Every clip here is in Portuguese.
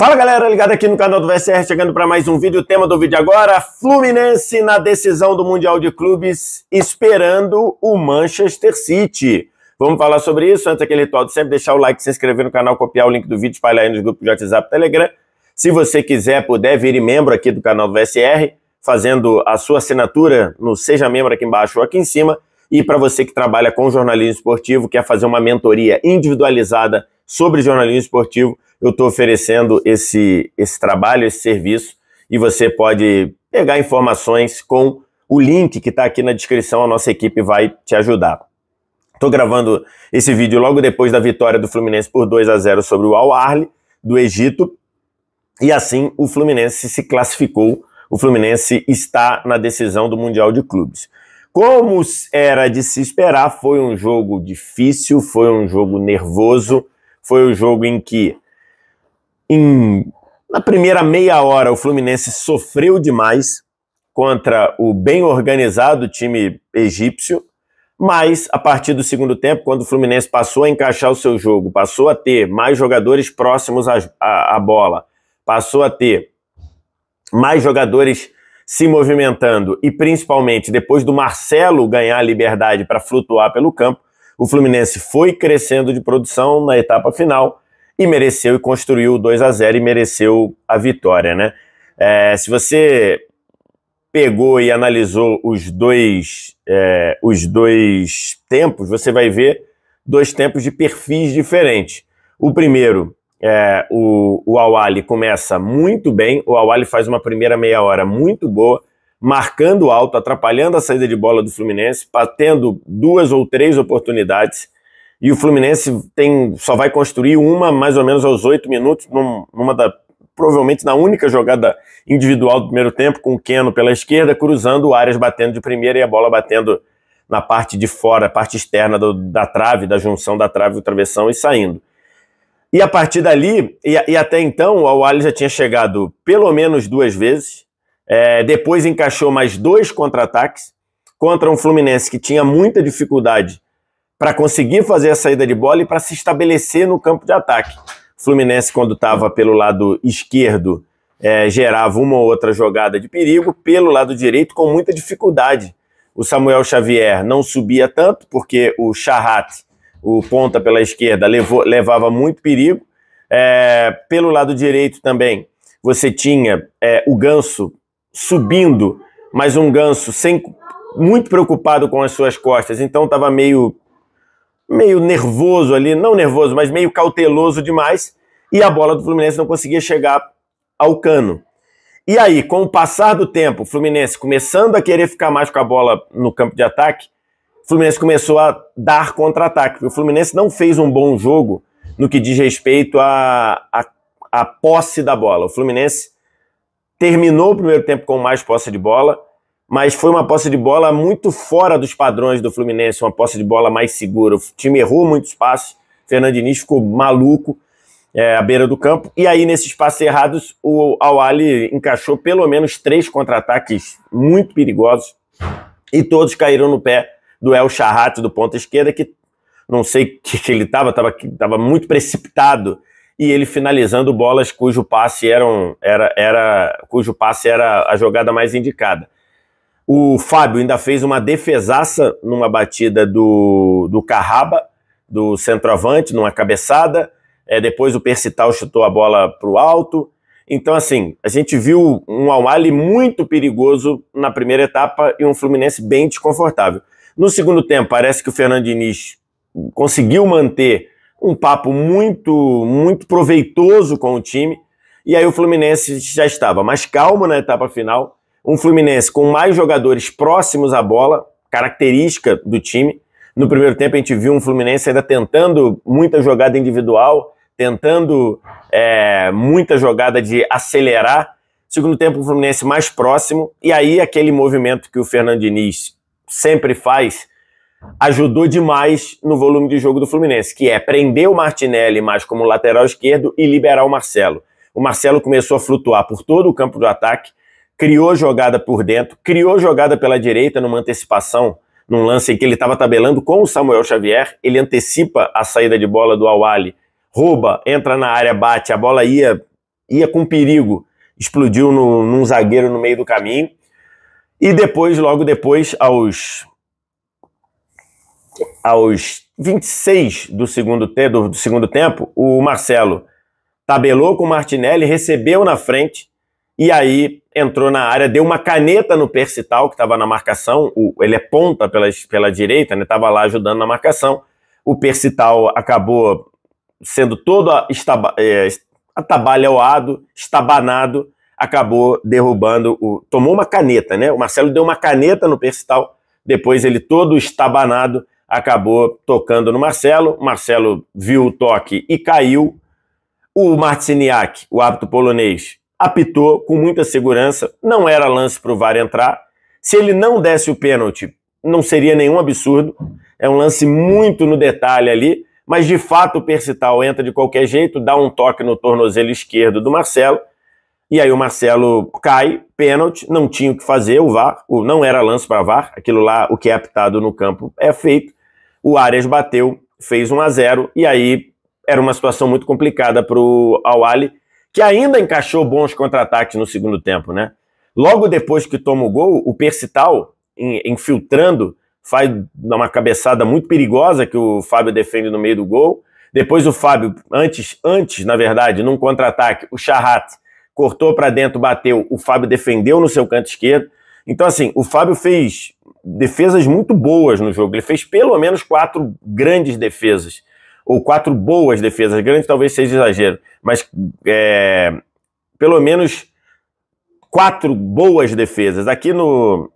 Fala galera, ligado aqui no canal do VSR, chegando para mais um vídeo. O tema do vídeo agora: Fluminense na decisão do Mundial de Clubes, esperando o Manchester City. Vamos falar sobre isso. Antes aquele ritual de sempre, deixar o like, se inscrever no canal, copiar o link do vídeo, espalhar aí nos grupos de WhatsApp Telegram. Se você quiser, puder, e membro aqui do canal do VSR, fazendo a sua assinatura no Seja Membro aqui embaixo ou aqui em cima. E para você que trabalha com jornalismo esportivo, quer fazer uma mentoria individualizada sobre jornalismo esportivo, eu estou oferecendo esse, esse trabalho, esse serviço, e você pode pegar informações com o link que está aqui na descrição, a nossa equipe vai te ajudar. Estou gravando esse vídeo logo depois da vitória do Fluminense por 2 a 0 sobre o Al Ahly do Egito, e assim o Fluminense se classificou, o Fluminense está na decisão do Mundial de Clubes. Como era de se esperar, foi um jogo difícil, foi um jogo nervoso, foi o jogo em que, em, na primeira meia hora, o Fluminense sofreu demais contra o bem organizado time egípcio, mas a partir do segundo tempo, quando o Fluminense passou a encaixar o seu jogo, passou a ter mais jogadores próximos à, à, à bola, passou a ter mais jogadores se movimentando e principalmente depois do Marcelo ganhar a liberdade para flutuar pelo campo, o Fluminense foi crescendo de produção na etapa final e mereceu e construiu 2 a 0 e mereceu a vitória, né? É, se você pegou e analisou os dois, é, os dois tempos, você vai ver dois tempos de perfis diferentes. O primeiro, é, o, o Awali começa muito bem, o Awali faz uma primeira meia hora muito boa, marcando alto, atrapalhando a saída de bola do Fluminense, batendo duas ou três oportunidades. E o Fluminense tem, só vai construir uma mais ou menos aos oito minutos, numa da, provavelmente na única jogada individual do primeiro tempo, com o Keno pela esquerda, cruzando o Arias batendo de primeira e a bola batendo na parte de fora, parte externa do, da trave, da junção da trave e travessão e saindo. E a partir dali, e, e até então, o Alisson já tinha chegado pelo menos duas vezes, é, depois encaixou mais dois contra-ataques contra um Fluminense que tinha muita dificuldade para conseguir fazer a saída de bola e para se estabelecer no campo de ataque. Fluminense, quando estava pelo lado esquerdo, é, gerava uma ou outra jogada de perigo, pelo lado direito, com muita dificuldade. O Samuel Xavier não subia tanto, porque o Charrat, o ponta pela esquerda, levou, levava muito perigo. É, pelo lado direito também, você tinha é, o Ganso subindo, mas um ganso sem muito preocupado com as suas costas, então estava meio meio nervoso ali, não nervoso, mas meio cauteloso demais, e a bola do Fluminense não conseguia chegar ao cano. E aí, com o passar do tempo, o Fluminense começando a querer ficar mais com a bola no campo de ataque, o Fluminense começou a dar contra-ataque. O Fluminense não fez um bom jogo no que diz respeito à, a à posse da bola. O Fluminense terminou o primeiro tempo com mais posse de bola, mas foi uma posse de bola muito fora dos padrões do Fluminense, uma posse de bola mais segura. O time errou muitos passes, Fernando Diniz ficou maluco é, à beira do campo, e aí nesses passes errados o Awali encaixou pelo menos três contra-ataques muito perigosos, e todos caíram no pé do El Charrat, do ponta esquerda, que não sei o que, que ele estava, estava muito precipitado e ele finalizando bolas cujo passe eram, era, era, cujo passe era a jogada mais indicada. O Fábio ainda fez uma defesaça numa batida do, do Carraba, do centroavante, numa cabeçada. É, depois o Percital chutou a bola para o alto. Então, assim, a gente viu um Almali muito perigoso na primeira etapa e um Fluminense bem desconfortável. No segundo tempo, parece que o Fernando Diniz conseguiu manter um papo muito, muito proveitoso com o time. E aí o Fluminense já estava mais calmo na etapa final. Um Fluminense com mais jogadores próximos à bola, característica do time. No primeiro tempo a gente viu um Fluminense ainda tentando muita jogada individual, tentando é, muita jogada de acelerar. Segundo tempo o Fluminense mais próximo. E aí aquele movimento que o Fernando Diniz sempre faz ajudou demais no volume de jogo do Fluminense, que é prender o Martinelli mais como lateral esquerdo e liberar o Marcelo. O Marcelo começou a flutuar por todo o campo do ataque, criou jogada por dentro, criou jogada pela direita numa antecipação, num lance em que ele estava tabelando com o Samuel Xavier, ele antecipa a saída de bola do Awali, rouba, entra na área, bate, a bola ia ia com perigo, explodiu no, num zagueiro no meio do caminho. E depois, logo depois, aos aos 26 do segundo, te, do, do segundo tempo, o Marcelo tabelou com o Martinelli, recebeu na frente e aí entrou na área, deu uma caneta no Percital, que estava na marcação, o, ele é ponta pela, pela direita, estava né, lá ajudando na marcação. O Percital acabou sendo todo é, atabalhoado, estabanado, acabou derrubando, o, tomou uma caneta, né? O Marcelo deu uma caneta no Percital, depois ele todo estabanado acabou tocando no Marcelo. Marcelo viu o toque e caiu. O Marciniak, o árbitro polonês, apitou com muita segurança. Não era lance para o VAR entrar. Se ele não desse o pênalti, não seria nenhum absurdo. É um lance muito no detalhe ali, mas de fato o Percital entra de qualquer jeito, dá um toque no tornozelo esquerdo do Marcelo. E aí o Marcelo cai, pênalti, não tinha o que fazer, o VAR, o, não era lance para VAR, aquilo lá, o que é apitado no campo é feito o Arias bateu, fez 1 a 0 e aí era uma situação muito complicada para o Awali, que ainda encaixou bons contra-ataques no segundo tempo, né? Logo depois que toma o gol, o Percital, infiltrando, faz uma cabeçada muito perigosa que o Fábio defende no meio do gol. Depois o Fábio, antes, antes na verdade, num contra-ataque, o Charrat cortou para dentro, bateu, o Fábio defendeu no seu canto esquerdo. Então, assim, o Fábio fez defesas muito boas no jogo. Ele fez pelo menos quatro grandes defesas, ou quatro boas defesas. Grande talvez seja exagero, mas é, pelo menos quatro boas defesas. Aqui no,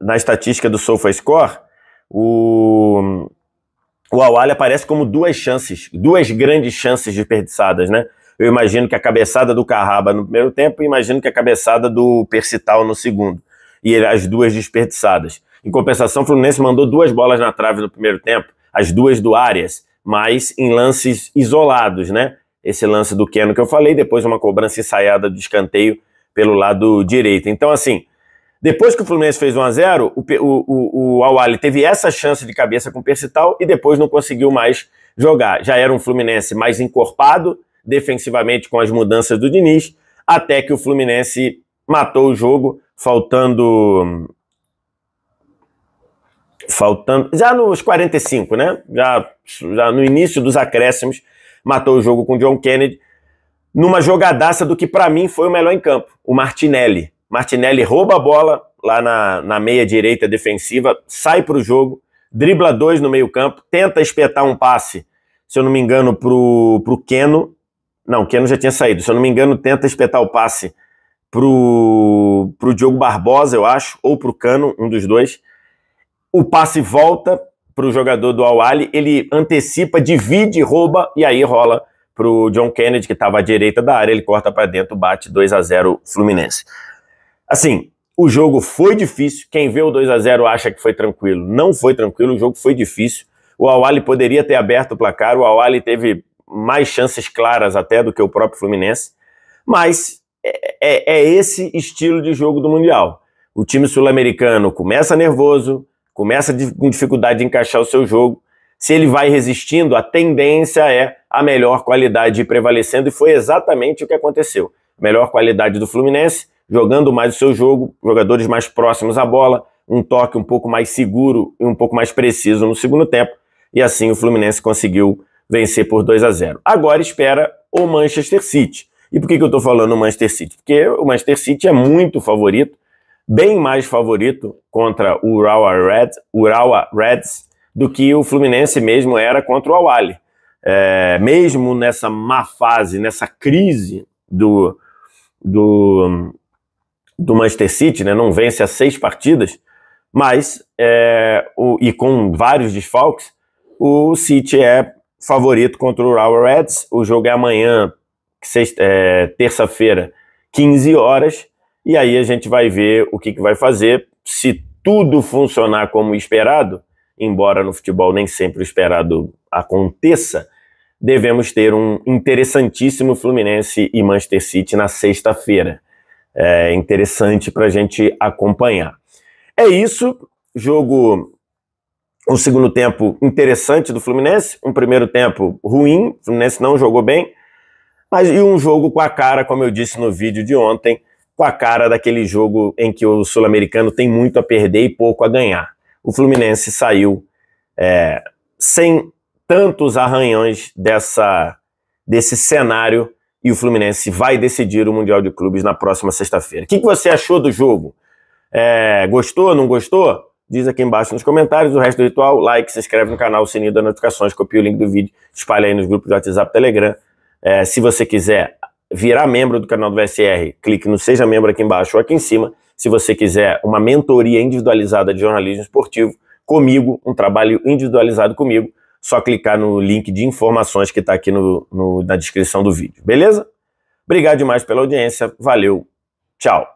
na estatística do SofaScore, o, o Awali aparece como duas chances, duas grandes chances desperdiçadas, né? Eu imagino que a cabeçada do Carraba no primeiro tempo, imagino que a cabeçada do Percital no segundo. E as duas desperdiçadas. Em compensação, o Fluminense mandou duas bolas na trave no primeiro tempo, as duas do Arias, mas em lances isolados, né? Esse lance do Keno que eu falei, depois uma cobrança ensaiada do escanteio pelo lado direito. Então, assim, depois que o Fluminense fez 1 a 0 o, o, o, o Awali teve essa chance de cabeça com o Percital e depois não conseguiu mais jogar. Já era um Fluminense mais encorpado defensivamente com as mudanças do Diniz, até que o Fluminense matou o jogo, faltando faltando. Já nos 45, né? Já, já no início dos acréscimos, matou o jogo com John Kennedy, numa jogadaça do que para mim foi o melhor em campo, o Martinelli. Martinelli rouba a bola lá na, na meia direita defensiva, sai para o jogo, dribla dois no meio-campo, tenta espetar um passe, se eu não me engano, pro, pro Keno. Não, o Keno já tinha saído, se eu não me engano, tenta espetar o passe pro, pro Diogo Barbosa, eu acho, ou pro Cano, um dos dois o passe volta para o jogador do Awali, ele antecipa, divide, rouba e aí rola para o John Kennedy, que estava à direita da área, ele corta para dentro, bate 2 a 0 Fluminense. Assim, o jogo foi difícil, quem vê o 2 a 0 acha que foi tranquilo. Não foi tranquilo, o jogo foi difícil. O Awali poderia ter aberto o placar, o Awali teve mais chances claras até do que o próprio Fluminense, mas é, é, é esse estilo de jogo do Mundial. O time sul-americano começa nervoso, começa com dificuldade de encaixar o seu jogo. Se ele vai resistindo, a tendência é a melhor qualidade prevalecendo, e foi exatamente o que aconteceu. Melhor qualidade do Fluminense, jogando mais o seu jogo, jogadores mais próximos à bola, um toque um pouco mais seguro e um pouco mais preciso no segundo tempo, e assim o Fluminense conseguiu vencer por 2 a 0. Agora espera o Manchester City. E por que, que eu estou falando o Manchester City? Porque o Manchester City é muito favorito, bem mais favorito contra o Urawa Reds, Urawa Reds do que o Fluminense mesmo era contra o Awali. É, mesmo nessa má fase, nessa crise do, do, do Manchester City, né, não vence as seis partidas, mas é, o, e com vários desfalques, o City é favorito contra o Urawa Reds. O jogo é amanhã, é, terça-feira, 15 horas. E aí a gente vai ver o que, que vai fazer se tudo funcionar como esperado, embora no futebol nem sempre o esperado aconteça, devemos ter um interessantíssimo Fluminense e Manchester City na sexta-feira. É interessante para a gente acompanhar. É isso, jogo. Um segundo tempo interessante do Fluminense, um primeiro tempo ruim, o Fluminense não jogou bem, mas e um jogo com a cara, como eu disse no vídeo de ontem, com a cara daquele jogo em que o sul-americano tem muito a perder e pouco a ganhar. O Fluminense saiu é, sem tantos arranhões dessa, desse cenário e o Fluminense vai decidir o Mundial de Clubes na próxima sexta-feira. O que, que, você achou do jogo? É, gostou, não gostou? Diz aqui embaixo nos comentários. O resto do ritual, like, se inscreve no canal, sininho das notificações, copia o link do vídeo, espalha aí nos grupos do WhatsApp, Telegram. É, se você quiser virar membro do canal do VSR, clique no Seja Membro aqui embaixo ou aqui em cima. Se você quiser uma mentoria individualizada de jornalismo esportivo comigo, um trabalho individualizado comigo, só clicar no link de informações que está aqui no, no, na descrição do vídeo, beleza? Obrigado demais pela audiência, valeu, tchau!